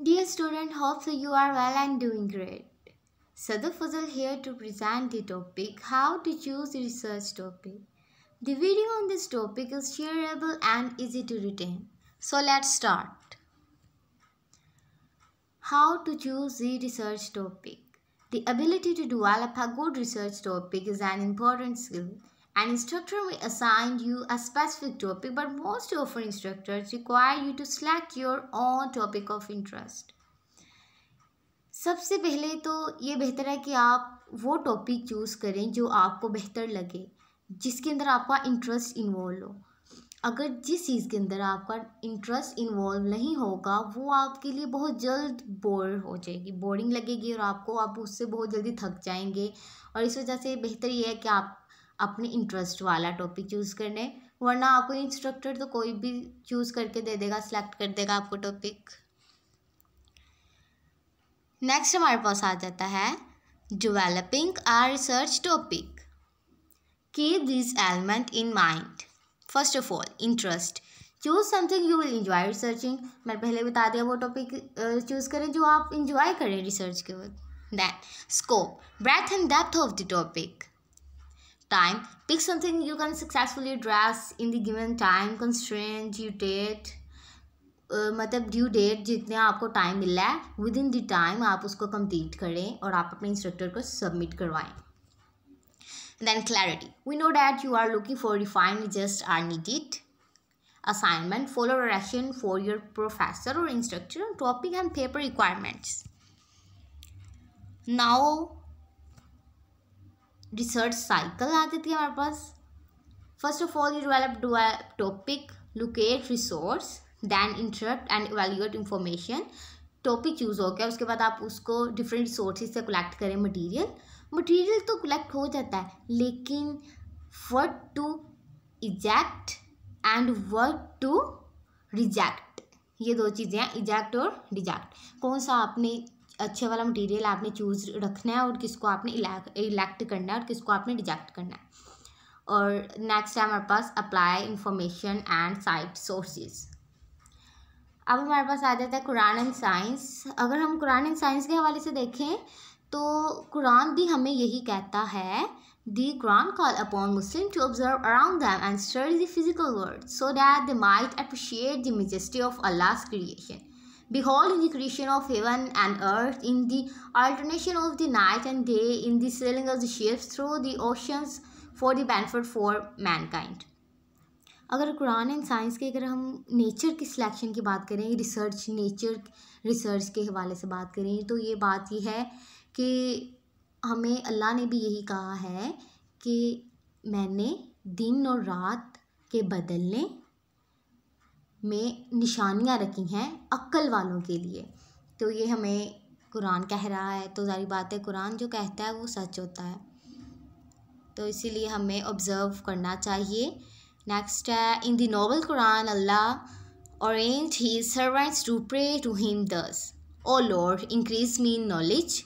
Dear student, hope you are well and doing great. Sadhu Fazal here to present the topic How to choose research topic. The video on this topic is shareable and easy to retain. So let's start. How to choose the research topic. The ability to develop a good research topic is an important skill. An instructor may assign you a specific topic, but most our instructors require you to select your own topic of interest. सबसे पहले तो ये बेहतर है कि आप वो topic choose करें जो आपको बेहतर लगे जिसके अंदर आपका इंटरेस्ट इन्वॉल्व हो अगर जिस चीज़ के अंदर आपका इंटरेस्ट इन्वॉल्व नहीं होगा वो आपके लिए बहुत जल्द बोर हो जाएगी बोरिंग लगेगी और आपको आप उससे बहुत जल्दी थक जाएंगे और इस वजह से बेहतर ये है कि आप अपने इंटरेस्ट वाला टॉपिक चूज़ करने वरना आपको इंस्ट्रक्टर तो कोई भी चूज़ करके दे देगा सिलेक्ट कर देगा आपको टॉपिक नेक्स्ट हमारे पास आ जाता है developing our research topic keep this element in mind first of all interest choose something you will enjoy researching मैंने पहले बता दिया वो टॉपिक चूज़ करें जो आप इंजॉय करें रिसर्च के वक्त then scope breadth and depth of the topic time pick something you can successfully dress in the given time constraint due date uh, मतलब ड्यू डेट जितने आपको टाइम मिल रहा है विद इन द टाइम आप उसको complete करें और आप अपने इंस्ट्रक्टर को सबमिट करवाएं then clarity we know that you are looking for refined just are needed assignment follow direction for your professor और instructor topic and paper requirements now research cycle आती थी हमारे पास first of all you develop develop topic locate resource then interpret and evaluate information topic choose हो गया उसके बाद आप उसको डिफरेंट सोर्सेज से कलेक्ट करें मटीरियल मटीरियल तो कलेक्ट हो जाता है लेकिन word to exact and word to reject ये दो चीज़ें हैं इजैक्ट और रिजैक्ट कौन सा आपने अच्छे वाला मटेरियल आपने चूज़ रखना है और किसको आपने इलेक्ट करना है और किसको आपने रिजेक्ट करना है और नेक्स्ट है हमारे पास apply information and cite sources अब हमारे पास आ जाता है कुरान एंड साइंस अगर हम कुरान एंड साइंस के हवाले से देखें तो कुरान भी हमें यही कहता है the Quran call upon Muslim to observe around them and study the physical world so that they might appreciate the majesty of Allah creation Behold, in the creation of heaven and earth, in the alternation of the night and day, in the sailing of the ships through the oceans for the benefit for mankind. अगर Quran and science के अगर हम nature की selection की बात करें research nature research के हवाले से बात करें तो ये बात ये है कि हमें अल्लाह ने भी यही कहा है कि मैंने दिन और रात के बदलने में निशानियाँ रखी हैं अक्ल वालों के लिए तो ये हमें कुरान कह रहा है तो सारी बात है कुरान जो कहता है वो सच होता है तो इसीलिए हमें ऑब्ज़र्व करना चाहिए नेक्स्ट है in the noble Quran Allah orders he servants to pray to him thus O lord increase me knowledge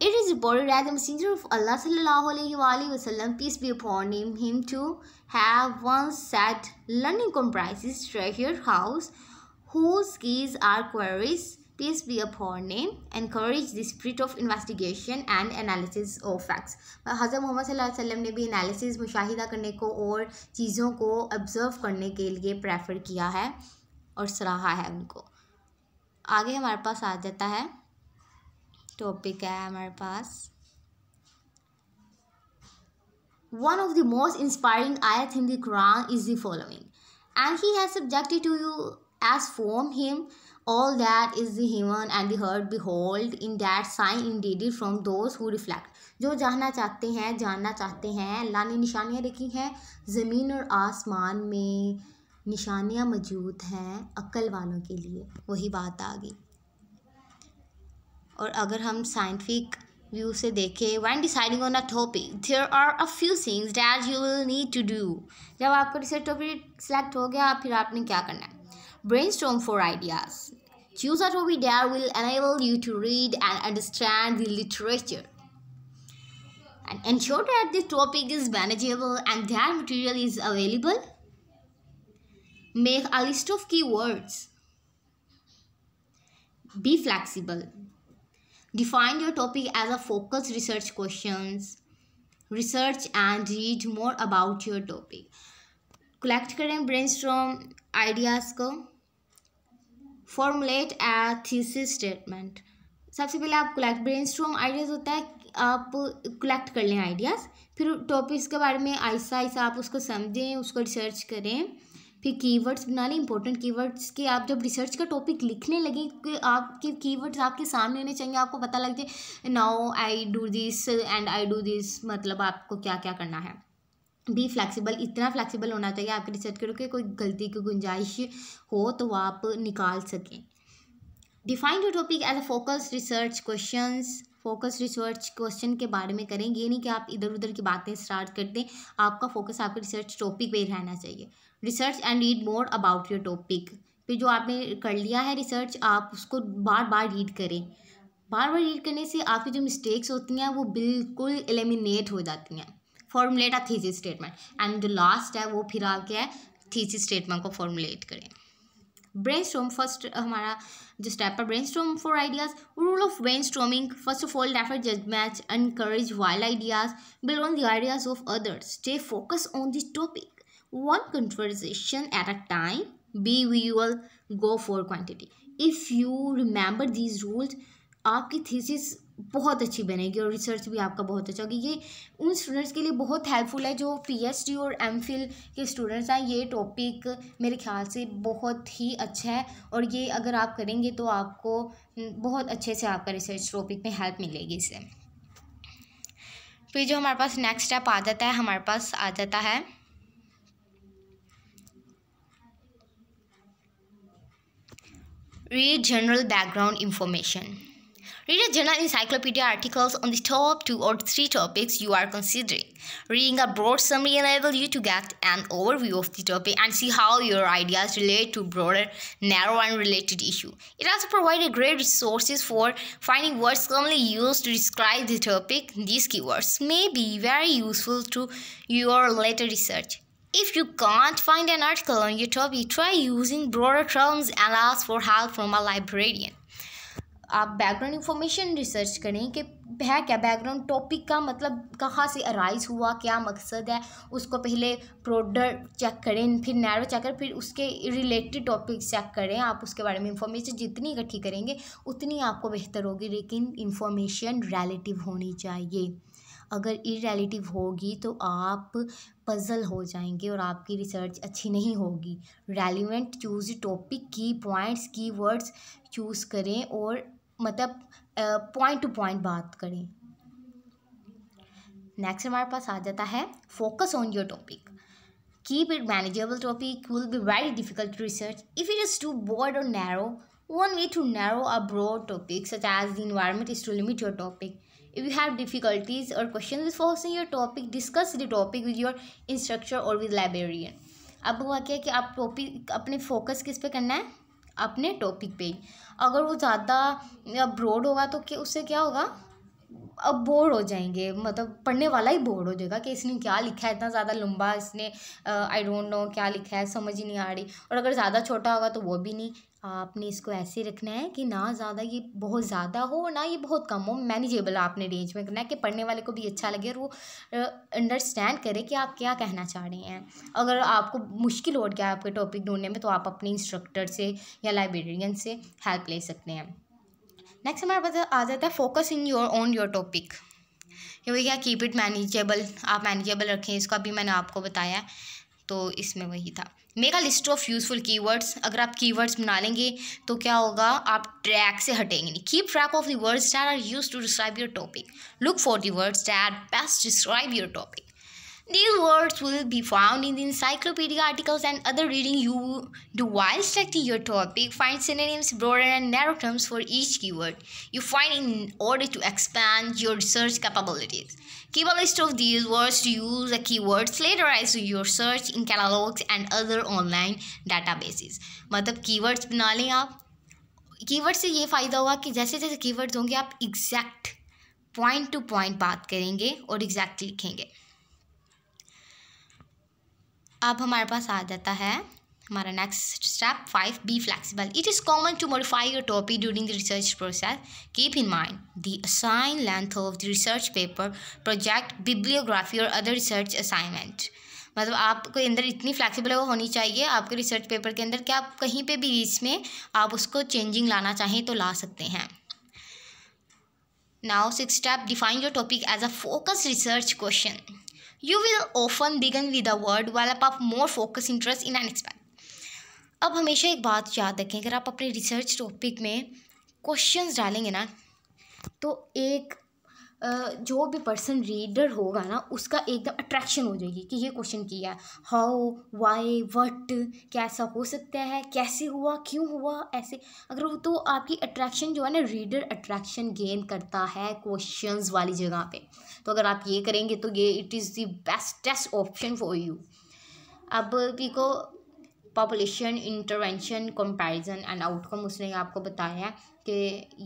It is reported that the Messenger of Allah وسلم, peace be upon him, him to have once said, Learning comprises treasure house, whose keys are queries, peace be upon him, encourage the spirit of investigation and analysis of facts. Hazrat Muhammad सल्लल्लाहु अलैहि वसल्लम ने भी analysis मुशाहिदा करने को और चीज़ों को observe करने के लिए prefer किया है और सराहा है उनको आगे हमारे पास आ जाता है टॉपिक है हमारे पास one of the most inspiring आयत in the is the following and he has subjected to you as from him all that is the human and third behold in that sign indeed from those who reflect जो जानना चाहते हैं जानना चाहते हैं अल्लाह ने निशानियाँ रखी हैं ज़मीन और आसमान में निशानियाँ मौजूद हैं अक्ल वालों के लिए वही बात आ गई और अगर हम साइंटिफिक व्यू से देखें when deciding on a topic there are a few things that you will need to do जब आपका रिसर्च टॉपिक सेलेक्ट हो गया फिर आपने क्या करना है brainstorm for ideas choose a topic that will enable you to read and understand the literature and ensure that the topic is manageable and that is available make a list of key words be flexible Define your topic as a focus research questions. Research and read more about your topic. collect करें brainstorm ideas ko formulate a thesis statement सबसे पहले आप collect brain स्ट्रोम ideas होता है आप collect कर लें ideas फिर टॉपिक्स के बारे में ऐसा ऐसा आप उसको समझें उसको रिसर्च करें के कीवर्ड्स बनाने इंपॉर्टेंट कीवर्ड्स के आप जब रिसर्च का टॉपिक लिखने लगें कि आपके कीवर्ड्स आपके सामने होने चाहिए आपको पता लग जाए now I do this and I do this मतलब आपको क्या क्या करना है बी फ्लैक्सीबल इतना फ्लैक्सीबल होना चाहिए आपके रिसर्च करो कि कोई गलती की गुंजाइश हो तो आप निकाल सकें define your topic as a focus research questions focus research question के बारे में करें ये नहीं कि आप इधर उधर की बातें स्टार्ट कर दें आपका फोकस आपके रिसर्च टॉपिक पे रहना चाहिए research and read more about your topic फिर जो आपने कर लिया है रिसर्च आप उसको बार बार रीड करें बार बार रीड करने से आपकी जो मिस्टेक्स होती हैं वो बिल्कुल एलिमिनेट हो जाती हैं formulate a thesis statement and जो लास्ट है वो फिर आ गया है थीसिस स्टेटमेंट को फॉर्मुलेट करें ब्रेन फर्स्ट uh, हमारा जो स्टेप है brain for ideas rule of brain first of all defer जज match encourage wild ideas build on the ideas of others stay focus on this topic conversation at a time be visual go for quantity if you remember these rules आपकी thesis बहुत अच्छी बनेगी और research भी आपका बहुत अच्छा होगी ये उन स्टूडेंट्स के लिए बहुत हेल्पफुल है जो पीएचडी और एमफिल के स्टूडेंट्स हैं ये टॉपिक मेरे ख्याल से बहुत ही अच्छा है और ये अगर आप करेंगे तो आपको हम्म, बहुत अच्छे से आपका रिसर्च टॉपिक में हेल्प मिलेगी इससे फिर जो हमारे पास नेक्स्ट स्टेप आ जाता है हमारे पास आ जाता है read general background information Read a general encyclopedia articles on the top two or three topics you are considering. Reading a broad summary enables you to get an overview of the topic and see how your ideas relate to broader, narrow and related issue. It also provides great resources for finding words commonly used to describe the topic. These keywords may be very useful to your later research. If you can't find an article on your topic, try using broader terms and ask for help from a librarian. आप background information research करें कि है क्या background topic का मतलब कहाँ से arise हुआ क्या मकसद है उसको पहले प्रोडक्ट चेक करें फिर नैरो चेक करें फिर उसके रिलेटेड टॉपिक चेक करें आप उसके बारे में इंफॉर्मेशन जितनी इकट्ठी करेंगे उतनी आपको बेहतर होगी लेकिन इंफॉर्मेशन रिलेटिव होनी चाहिए अगर इरेलेटिव होगी तो आप पजल हो जाएंगे और आपकी रिसर्च अच्छी नहीं होगी relevant choose topic key points keywords choose करें और मतलब पॉइंट टू पॉइंट बात करें नेक्स्ट हमारे पास आ जाता है focus on your topic keep it manageable topic will be very difficult to research if it is too broad or narrow one way to narrow a broad topic such as the environment is to limit your topic if you have difficulties or question is focusing your topic discuss the topic with your instructor or with librarian अब हुआ क्या कि आप topic अपने focus किस पे करना है अपने टॉपिक पे अगर वो ज़्यादा ब्रॉड होगा तो उससे क्या होगा अब बोर हो जाएंगे मतलब पढ़ने वाला ही बोर हो जाएगा कि इसने क्या लिखा है इतना ज़्यादा लंबा इसने आई डोंट नो क्या लिखा है समझ ही नहीं आ रही और अगर ज़्यादा छोटा होगा तो वो भी नहीं आपने इसको ऐसे रखना है कि ना ज़्यादा ये बहुत ज़्यादा हो ना ये बहुत कम हो मैनेजेबल आपने रेंज में करना है कि पढ़ने वाले को भी अच्छा लगे और वो अंडरस्टैंड करे कि आप क्या कहना चाह रहे हैं अगर आपको मुश्किल हो गया आपके टॉपिक ढूंढने में तो आप अपने इंस्ट्रक्टर से या लाइब्रेरियन से हेल्प ले सकते हैं नेक्स्ट हमारे पास आ जाता है focus in your on your topic ये वही क्या कीप इट मैनेजेबल आप मैनेजेबल रखें इसको अभी मैंने आपको बताया तो इसमें वही था mega list of useful keywords अगर आप कीवर्ड्स बना लेंगे तो क्या होगा आप ट्रैक से हटेंगे नहीं keep track of the words that are use to describe your topic look for the words that best describe your topic These words will be found in the encyclopedia articles and other reading you do while studying your topic. Find synonyms, broader and narrow terms for each keyword you find in order to expand your research capabilities. Keep a list of these words to use the keywords later as your search in catalogs and other online databases. मतलब keywords बना लें आप keywords से ये फ़ायदा हुआ कि जैसे जैसे keywords होंगे आप exact point to point बात करेंगे और एग्जैक्ट लिखेंगे अब हमारे पास आ जाता है हमारा next step five be flexible it is common to modify your topic during the research process keep in mind the assign length of the research paper project bibliography or other research assignment मतलब आपको अंदर इतनी flexible वो होनी चाहिए आपके research paper के अंदर कि आप कहीं पर भी इसमें आप उसको चेंजिंग लाना चाहें तो ला सकते हैं now six step define your topic as a focus research question you will often begin with a word develop more focus interest in an expand अब हमेशा एक बात याद रखें अगर आप अपने रिसर्च टॉपिक में क्वेश्चन डालेंगे ना तो एक जो भी पर्सन रीडर होगा ना उसका एकदम अट्रैक्शन हो जाएगी कि ये क्वेश्चन किया है हाउ वाई वट कैसा हो सकता है कैसे हुआ क्यों हुआ ऐसे अगर वो तो आपकी अट्रैक्शन जो है ना रीडर अट्रैक्शन गेन करता है क्वेश्चंस वाली जगह पे तो अगर आप ये करेंगे तो ये it is the best test option for you अब PICO population intervention comparison and outcome उसने आपको बताया है कि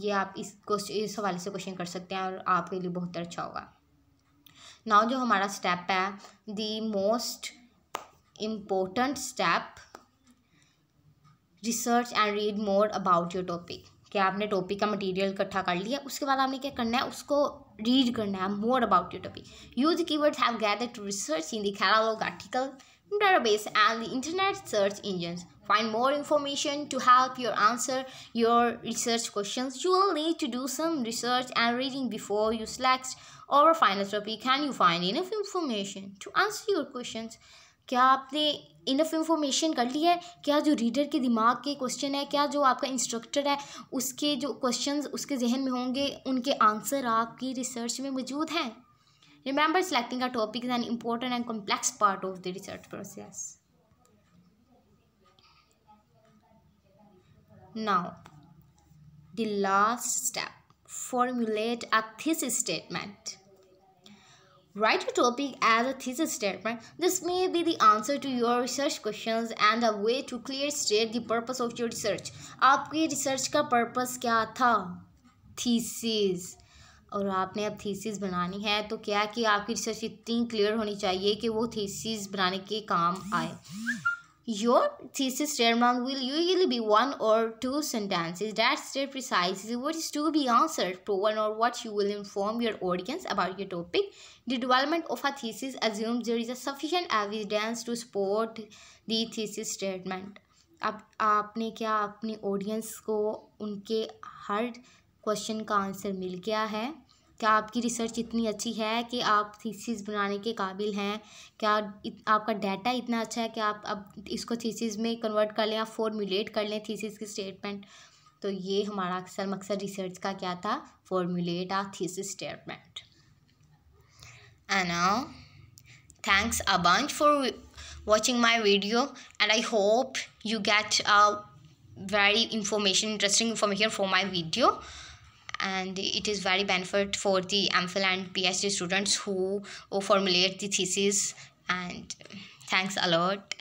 ये आप इस क्वेश्चन इस हवाले से क्वेश्चन कर सकते हैं और आपके लिए बहुत अच्छा होगा नाउ जो हमारा स्टेप है the most important step research and read more about your topic कि आपने टॉपिक का मटेरियल इकट्ठा कर लिया उसके बाद आपने क्या करना है उसको रीड करना है more about your topic use keywords have gather to research in the catalogue article database and the internet search engines. Find more information to help you answer your research questions. You will need to do some research and reading before you select our final topic. Can you find enough information to answer your questions? क्या आपने enough information कर ली है क्या जो reader के दिमाग के question है क्या जो आपका इंस्ट्रक्टर है उसके जो क्वेश्चंस उसके जहन में होंगे उनके आंसर आपकी रिसर्च में मौजूद हैं Remember, selecting a topic is an important and complex part of the research process. Now, the last step, formulate a thesis statement. Write your topic as a thesis statement. This may be the answer to your research questions and a way to clear state the purpose of your research. आपकी research का purpose क्या था? Thesis. और आपने अब thesis बनानी है तो क्या कि आपकी रिसर्च इतनी क्लियर होनी चाहिए कि वो थीसिस बनाने के काम आए योर थीसिस टर्मांग will usually be one or two sentences that's that precise what is to be answer to one or what you will inform your audience about your topic the development of a thesis assume there is a sufficient evidence to support the thesis statement अब आपने क्या अपनी audience को उनके हर question का answer मिल गया है क्या आपकी रिसर्च इतनी अच्छी है कि आप थीसिस बनाने के काबिल हैं क्या इत, आपका डाटा इतना अच्छा है कि आप अब इसको थीसिस में कन्वर्ट कर लें या फॉर्मुलेट कर लें थीसिस की स्टेटमेंट तो ये हमारा अक्सर मकसद रिसर्च का क्या था formulate a thesis statement and thanks a bunch for watching my video and I hope you get a very information interesting information for my video and it is very benefit for the MPhil and PhD students who, who formulate the thesis and thanks a lot.